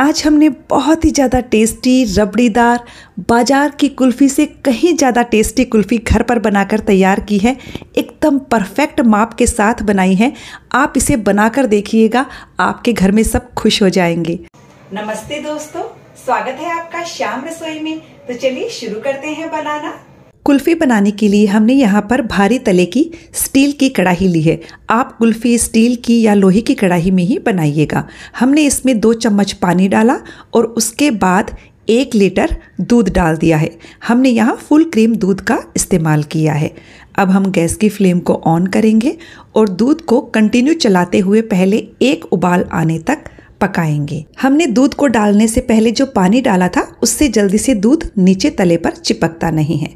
आज हमने बहुत ही ज़्यादा टेस्टी रबड़ीदार बाज़ार की कुल्फ़ी से कहीं ज़्यादा टेस्टी कुल्फ़ी घर पर बनाकर तैयार की है एकदम परफेक्ट माप के साथ बनाई है आप इसे बनाकर देखिएगा आपके घर में सब खुश हो जाएंगे नमस्ते दोस्तों स्वागत है आपका शाम रसोई में तो चलिए शुरू करते हैं बनाना कुल्फ़ी बनाने के लिए हमने यहाँ पर भारी तले की स्टील की कढ़ाई ली है आप कुल्फ़ी स्टील की या लोहे की कढ़ाई में ही बनाइएगा हमने इसमें दो चम्मच पानी डाला और उसके बाद एक लीटर दूध डाल दिया है हमने यहाँ फुल क्रीम दूध का इस्तेमाल किया है अब हम गैस की फ्लेम को ऑन करेंगे और दूध को कंटिन्यू चलाते हुए पहले एक उबाल आने तक पकाएंगे हमने दूध को डालने से पहले जो पानी डाला था उससे जल्दी से दूध नीचे तले पर चिपकता नहीं है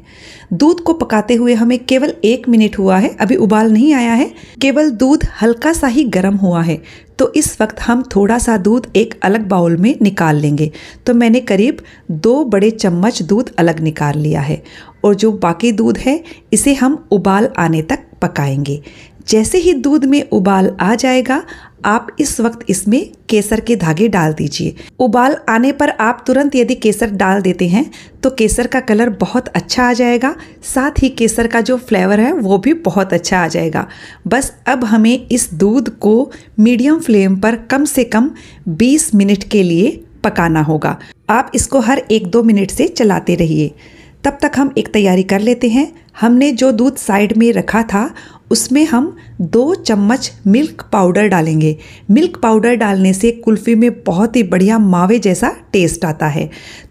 दूध को पकाते हुए हमें केवल एक मिनट हुआ है अभी उबाल नहीं आया है केवल दूध हल्का सा ही गर्म हुआ है तो इस वक्त हम थोड़ा सा दूध एक अलग बाउल में निकाल लेंगे तो मैंने करीब दो बड़े चम्मच दूध अलग निकाल लिया है और जो बाकी दूध है इसे हम उबाल आने तक पकाएंगे जैसे ही दूध में उबाल आ जाएगा आप इस वक्त इसमें केसर के धागे डाल दीजिए उबाल आने पर आप तुरंत यदि केसर डाल देते हैं तो केसर का कलर बहुत अच्छा आ जाएगा साथ ही केसर का जो फ्लेवर है वो भी बहुत अच्छा आ जाएगा बस अब हमें इस दूध को मीडियम फ्लेम पर कम से कम 20 मिनट के लिए पकाना होगा आप इसको हर एक दो मिनट से चलाते रहिए तब तक हम एक तैयारी कर लेते हैं हमने जो दूध साइड में रखा था उसमें हम दो चम्मच मिल्क पाउडर डालेंगे मिल्क पाउडर डालने से कुल्फ़ी में बहुत ही बढ़िया मावे जैसा टेस्ट आता है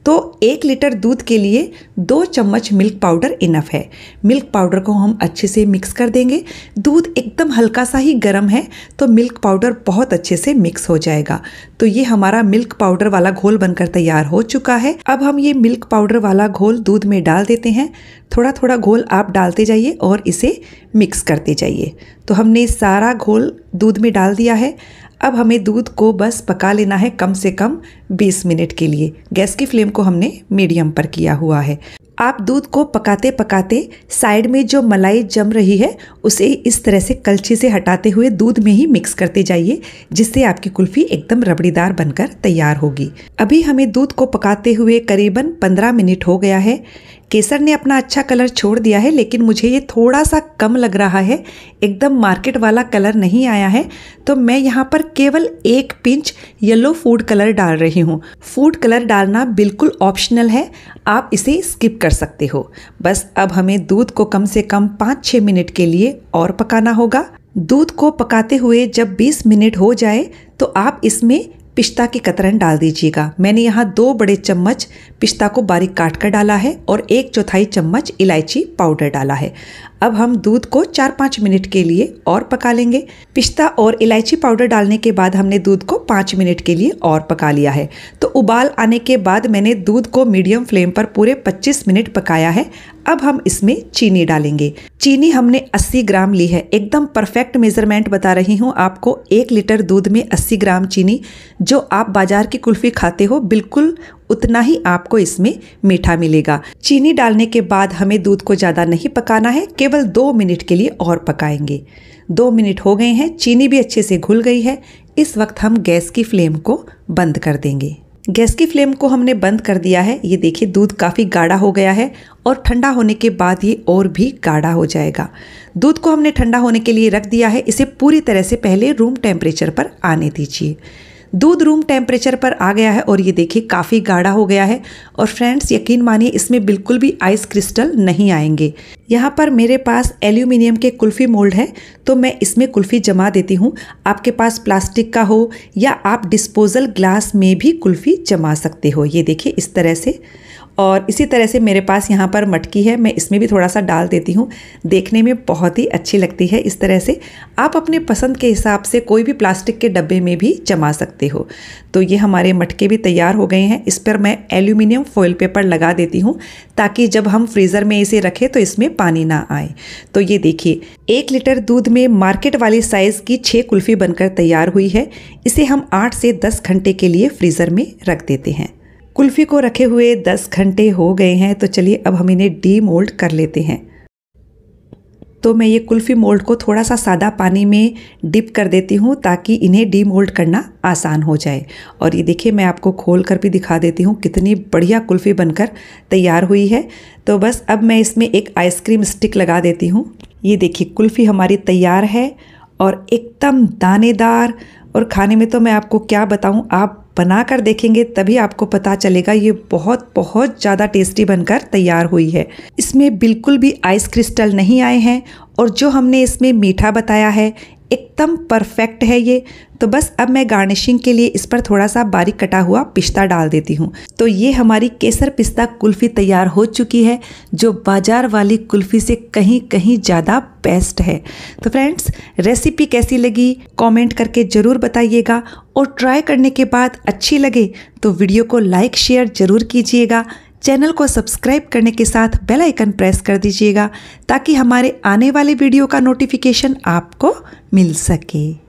तो एक लीटर दूध के लिए दो चम्मच मिल्क पाउडर इनफ है मिल्क पाउडर को हम अच्छे से मिक्स कर देंगे दूध एकदम हल्का सा ही गर्म है तो मिल्क पाउडर बहुत अच्छे से मिक्स हो जाएगा तो ये हमारा मिल्क पाउडर वाला घोल बनकर तैयार हो चुका है अब हम ये मिल्क पाउडर वाला घोल दूध में डाल देते हैं थोड़ा थोड़ा घोल आप डालते जाइए और इसे मिक्स करते जाइए तो हमने सारा घोल दूध में डाल दिया है अब हमें दूध को बस पका लेना है कम से कम 20 मिनट के लिए गैस की फ्लेम को हमने मीडियम पर किया हुआ है आप दूध को पकाते पकाते साइड में जो मलाई जम रही है उसे इस तरह से कलछी से हटाते हुए दूध में ही मिक्स करते जाइए जिससे आपकी कुल्फ़ी एकदम रबड़ीदार बनकर तैयार होगी अभी हमें दूध को पकाते हुए करीबन 15 मिनट हो गया है केसर ने अपना अच्छा कलर छोड़ दिया है लेकिन मुझे ये थोड़ा सा कम लग रहा है एकदम मार्केट वाला कलर नहीं आया है तो मैं यहाँ पर केवल एक पिंच येलो फूड कलर डाल रही हूँ फूड कलर डालना बिल्कुल ऑप्शनल है आप इसे स्किप कर सकते हो बस अब हमें दूध को कम से कम पाँच छः मिनट के लिए और पकाना होगा दूध को पकाते हुए जब 20 मिनट हो जाए तो आप इसमें पिस्ता की कतरन डाल दीजिएगा मैंने यहाँ दो बड़े चम्मच पिस्ता को बारीक काट कर डाला है और एक चौथाई चम्मच इलायची पाउडर डाला है अब हम दूध को चार पाँच मिनट के लिए और पका लेंगे पिस्ता और इलायची पाउडर डालने के बाद हमने दूध को पाँच मिनट के लिए और पका लिया है तो उबाल आने के बाद मैंने दूध को मीडियम फ्लेम पर पूरे 25 मिनट पकाया है अब हम इसमें चीनी डालेंगे चीनी हमने 80 ग्राम ली है एकदम परफेक्ट मेजरमेंट बता रही हूँ आपको एक लीटर दूध में 80 ग्राम चीनी जो आप बाजार की कुल्फ़ी खाते हो बिल्कुल उतना ही आपको इसमें मीठा मिलेगा चीनी डालने के बाद हमें दूध को ज़्यादा नहीं पकाना है केवल दो मिनट के लिए और पकाएंगे दो मिनट हो गए हैं चीनी भी अच्छे से घुल गई है इस वक्त हम गैस की फ्लेम को बंद कर देंगे गैस की फ्लेम को हमने बंद कर दिया है ये देखिए दूध काफ़ी गाढ़ा हो गया है और ठंडा होने के बाद ये और भी गाढ़ा हो जाएगा दूध को हमने ठंडा होने के लिए रख दिया है इसे पूरी तरह से पहले रूम टेम्परेचर पर आने दीजिए दूध रूम टेम्परेचर पर आ गया है और ये देखिए काफ़ी गाढ़ा हो गया है और फ्रेंड्स यकीन मानिए इसमें बिल्कुल भी आइस क्रिस्टल नहीं आएंगे यहाँ पर मेरे पास एल्यूमिनियम के कुल्फ़ी मोल्ड है तो मैं इसमें कुल्फ़ी जमा देती हूँ आपके पास प्लास्टिक का हो या आप डिस्पोजल ग्लास में भी कुल्फ़ी जमा सकते हो ये देखिए इस तरह से और इसी तरह से मेरे पास यहाँ पर मटकी है मैं इसमें भी थोड़ा सा डाल देती हूँ देखने में बहुत ही अच्छी लगती है इस तरह से आप अपने पसंद के हिसाब से कोई भी प्लास्टिक के डब्बे में भी जमा सकते सकते हो तो ये हमारे मटके भी तैयार हो गए हैं इस पर मैं एल्यूमिनियम फॉइल पेपर लगा देती हूँ ताकि जब हम फ्रीज़र में इसे रखें तो इसमें पानी ना आए तो ये देखिए एक लीटर दूध में मार्केट वाली साइज़ की छः कुल्फ़ी बनकर तैयार हुई है इसे हम आठ से दस घंटे के लिए फ्रीज़र में रख देते हैं कुल्फ़ी को रखे हुए दस घंटे हो गए हैं तो चलिए अब हम इन्हें डीमोल्ड कर लेते हैं तो मैं ये कुल्फ़ी मोल्ड को थोड़ा सा सादा पानी में डिप कर देती हूँ ताकि इन्हें डी मोल्ड करना आसान हो जाए और ये देखिए मैं आपको खोल कर भी दिखा देती हूँ कितनी बढ़िया कुल्फ़ी बनकर तैयार हुई है तो बस अब मैं इसमें एक आइसक्रीम स्टिक लगा देती हूँ ये देखिए कुल्फ़ी हमारी तैयार है और एकदम दानेदार और खाने में तो मैं आपको क्या बताऊँ आप बना कर देखेंगे तभी आपको पता चलेगा ये बहुत बहुत ज़्यादा टेस्टी बनकर तैयार हुई है इसमें बिल्कुल भी आइस क्रिस्टल नहीं आए हैं और जो हमने इसमें मीठा बताया है एकदम परफेक्ट है ये तो बस अब मैं गार्निशिंग के लिए इस पर थोड़ा सा बारीक कटा हुआ पिस्ता डाल देती हूँ तो ये हमारी केसर पिस्ता कुल्फ़ी तैयार हो चुकी है जो बाजार वाली कुल्फ़ी से कहीं कहीं ज़्यादा बेस्ट है तो फ्रेंड्स रेसिपी कैसी लगी कमेंट करके ज़रूर बताइएगा और ट्राई करने के बाद अच्छी लगे तो वीडियो को लाइक शेयर ज़रूर कीजिएगा चैनल को सब्सक्राइब करने के साथ बेल आइकन प्रेस कर दीजिएगा ताकि हमारे आने वाले वीडियो का नोटिफिकेशन आपको मिल सके